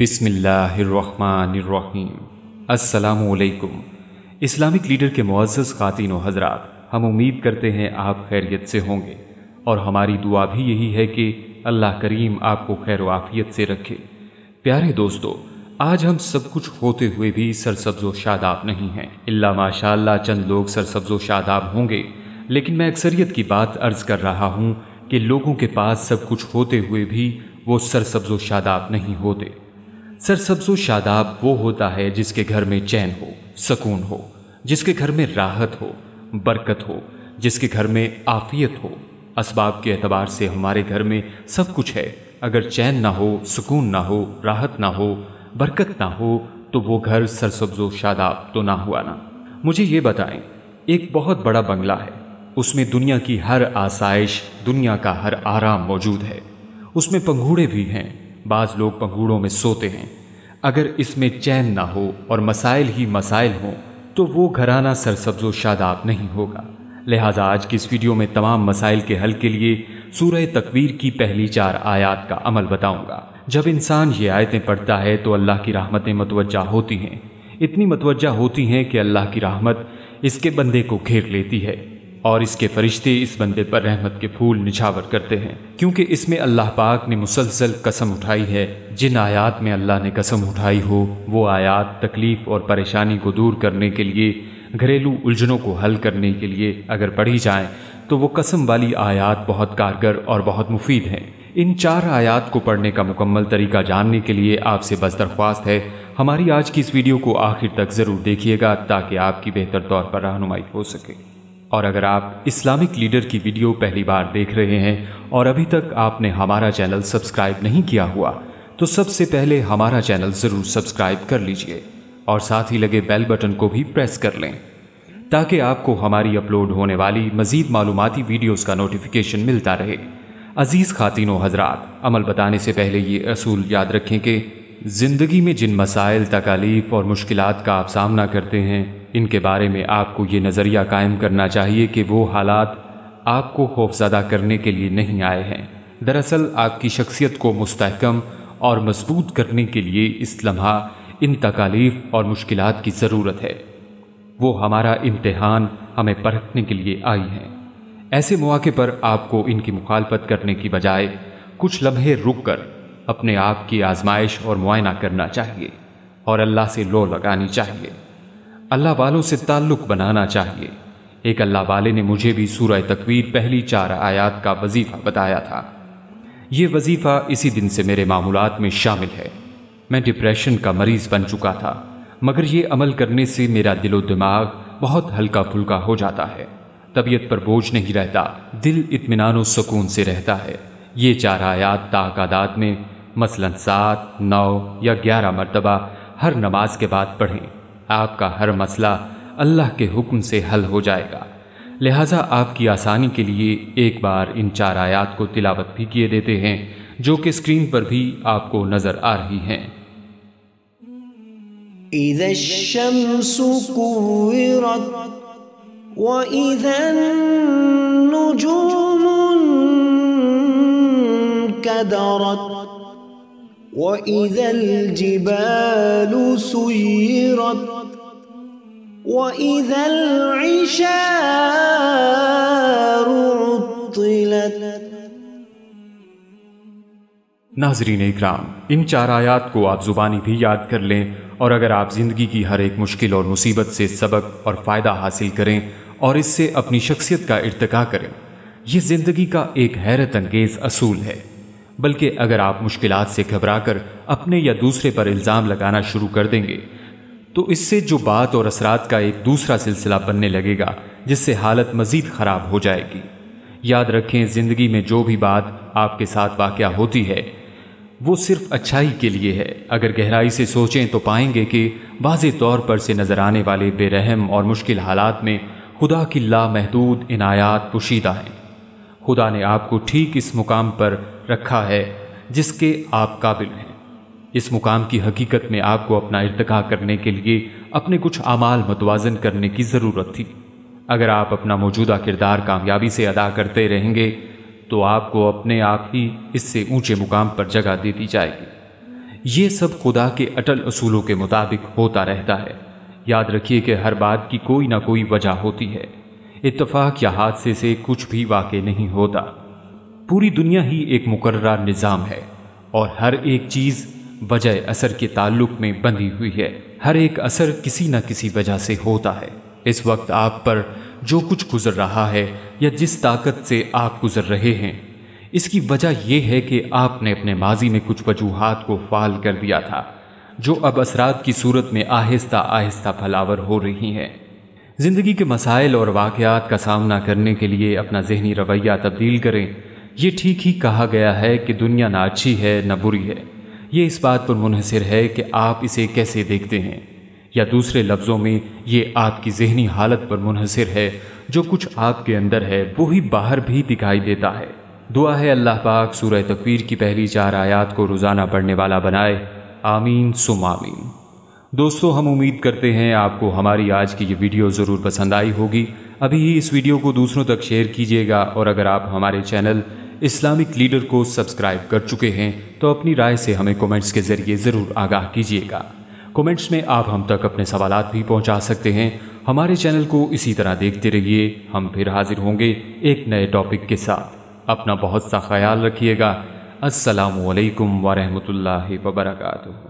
बिसमीम अलैक्म Islamic leader के मुआज़ ख़ातिन हजरात हम उम्मीद करते हैं आप खैरियत से होंगे और हमारी दुआ भी यही है कि अल्लाह करीम आपको खैर आफियत से रखे प्यारे दोस्तों आज हम सब कुछ होते हुए भी सरसब्ज़ो शादाब नहीं हैं इल्ला माशाल्लाह चंद लोग सरसब्ज़ो शादाब होंगे लेकिन मैं अक्सरियत की बात अर्ज़ कर रहा हूँ कि लोगों के पास सब कुछ होते हुए भी वो सरसब्ज़ो शादाब नहीं होते सरसब्जो शादाब वो होता है जिसके घर में चैन हो सकून हो जिसके घर में राहत हो बरकत हो जिसके घर में आफियत हो इसबाब के अतबार से हमारे घर में सब कुछ है अगर चैन ना हो सुकून ना हो राहत ना हो बरकत ना हो तो वो घर सरसब्जो शादाब तो ना हुआ ना मुझे ये बताएं एक बहुत बड़ा बंगला है उसमें दुनिया की हर आसाइश दुनिया का हर आराम मौजूद है उसमें पंघूड़े भी हैं बाज लोग पंगूड़ों में सोते हैं अगर इसमें चैन ना हो और मसाइल ही मसाइल हों तो वो घराना सरसब्जो शादाब नहीं होगा लिहाजा आज की इस वीडियो में तमाम मसाइल के हल के लिए सूरह तकवीर की पहली चार आयात का अमल बताऊंगा जब इंसान ये आयतें पढ़ता है तो अल्लाह की राहमतें मतवजा होती हैं इतनी मतवजा होती हैं कि अल्लाह की राहमत इसके बंदे को घेर लेती है और इसके फरिश्ते इस बंदे पर रहमत के फूल निछावर करते हैं क्योंकि इसमें अल्लाह पाक ने मुसलसल कसम उठाई है जिन आयात में अल्लाह ने कसम उठाई हो वो आयात तकलीफ़ और परेशानी को दूर करने के लिए घरेलू उलझनों को हल करने के लिए अगर पढ़ी जाएं तो वो कसम वाली आयात बहुत कारगर और बहुत मुफीद हैं इन चार आयात को पढ़ने का मुकम्मल तरीका जानने के लिए आपसे बस दरख्वास्त है हमारी आज की इस वीडियो को आखिर तक ज़रूर देखिएगा ताकि आपकी बेहतर तौर पर रहनुमाई हो सके और अगर आप इस्लामिक लीडर की वीडियो पहली बार देख रहे हैं और अभी तक आपने हमारा चैनल सब्सक्राइब नहीं किया हुआ तो सबसे पहले हमारा चैनल ज़रूर सब्सक्राइब कर लीजिए और साथ ही लगे बेल बटन को भी प्रेस कर लें ताकि आपको हमारी अपलोड होने वाली मज़ीद मालूमती वीडियोज़ का नोटिफिकेशन मिलता रहे अजीज़ खातिनो हजरात अमल बताने से पहले ये असूल याद रखें कि ज़िंदगी में जिन मसाइल तकालीफ और मुश्किल का आप सामना करते हैं इनके बारे में आपको ये नज़रिया कायम करना चाहिए कि वो हालात आपको खौफजदा करने के लिए नहीं आए हैं दरअसल आपकी शख्सियत को मुस्तकम और मजबूत करने के लिए इस लम्हा इन तकालीफ और मुश्किल की ज़रूरत है वो हमारा इम्तहान हमें परखने के लिए आई हैं ऐसे मौके पर आपको इनकी मुखालफत करने की बजाय कुछ लम्हे रुक कर अपने आप की आजमाइश और मुआयना करना चाहिए और अल्लाह से लो लगानी चाहिए अल्लाह वालों से ताल्लुक़ बनाना चाहिए एक अल्लाह वाले ने मुझे भी सूरह तकवीर पहली चार आयात का वजीफ़ा बताया था ये वजीफ़ा इसी दिन से मेरे मामूलत में शामिल है मैं डिप्रेशन का मरीज़ बन चुका था मगर ये अमल करने से मेरा दिलो दिमाग बहुत हल्का फुल्का हो जाता है तबीयत पर बोझ नहीं रहता दिल इतमान सुकून से रहता है ये चार आयात ताकदात में मसलन सात नौ या ग्यारह मरतबा हर नमाज के बाद पढ़ें आपका हर मसला अल्लाह के हुक्म से हल हो जाएगा लिहाजा आपकी आसानी के लिए एक बार इन चार आयात को तिलावत भी किए देते हैं जो कि स्क्रीन पर भी आपको नजर आ रही हैं إذا الشمس كورت وإذا النجوم انكدرت وإذا الجبال سيرت नाजरीन एक राम इन चार आयात को आप ज़ुबानी भी याद कर लें और अगर आप ज़िंदगी की हर एक मुश्किल और मुसीबत से सबक और फ़ायदा हासिल करें और इससे अपनी शख्सियत का इरतका करें यह ज़िंदगी का एक हैरत अंगेज़ असूल है बल्कि अगर आप मुश्किल से घबरा कर अपने या दूसरे पर इल्ज़ाम लगाना शुरू कर देंगे तो इससे जो बात और असरात का एक दूसरा सिलसिला बनने लगेगा जिससे हालत मजीद खराब हो जाएगी याद रखें ज़िंदगी में जो भी बात आपके साथ वाक़ होती है वो सिर्फ अच्छाई के लिए है अगर गहराई से सोचें तो पाएंगे कि वाज तौर पर से नज़र आने वाले बेरहम और मुश्किल हालात में खुदा की लामहदूद इनायात पोशीदा हैं खुदा ने आपको ठीक इस मुकाम पर रखा है जिसके आप काबिल हैं इस मुकाम की हकीकत में आपको अपना इरतका करने के लिए अपने कुछ अमाल मतवाजन करने की ज़रूरत थी अगर आप अपना मौजूदा किरदार कामयाबी से अदा करते रहेंगे तो आपको अपने आप ही इससे ऊंचे मुकाम पर जगह दे दी जाएगी ये सब खुदा के अटल असूलों के मुताबिक होता रहता है याद रखिए कि हर बात की कोई ना कोई वजह होती है इतफाक़ या हादसे से कुछ भी वाक़ नहीं होता पूरी दुनिया ही एक मुकर्रा निज़ाम है और हर एक चीज़ वजह असर के ताल्लुक में बंधी हुई है हर एक असर किसी न किसी वजह से होता है इस वक्त आप पर जो कुछ गुजर रहा है या जिस ताकत से आप गुजर रहे हैं इसकी वजह यह है कि आपने अपने माजी में कुछ वजूहत को फाल कर दिया था जो अब असरात की सूरत में आहिस्ता आहिस्ता फलावर हो रही हैं ज़िंदगी के मसाइल और वाक़ात का सामना करने के लिए अपना जहनी रवैया तब्दील करें ये ठीक ही कहा गया है कि दुनिया ना अच्छी है ना बुरी है ये इस बात पर मुनहसर है कि आप इसे कैसे देखते हैं या दूसरे लफ्ज़ों में ये आपकी जहनी हालत पर मुनहसर है जो कुछ आपके अंदर है वो ही बाहर भी दिखाई देता है दुआ है अल्लाह पाक सूरह तकवीर की पहली चार आयात को रोज़ाना पढ़ने वाला बनाए आमीन सुम आमीन दोस्तों हम उम्मीद करते हैं आपको हमारी आज की ये वीडियो ज़रूर पसंद आई होगी अभी ही इस वीडियो को दूसरों तक शेयर कीजिएगा और अगर आप हमारे चैनल इस्लामिक लीडर को सब्सक्राइब कर चुके हैं तो अपनी राय से हमें कमेंट्स के ज़रिए ज़रूर आगाह कीजिएगा कमेंट्स में आप हम तक अपने सवाल भी पहुंचा सकते हैं हमारे चैनल को इसी तरह देखते रहिए हम फिर हाजिर होंगे एक नए टॉपिक के साथ अपना बहुत सा ख्याल रखिएगा असलकम वरहमल वबरकू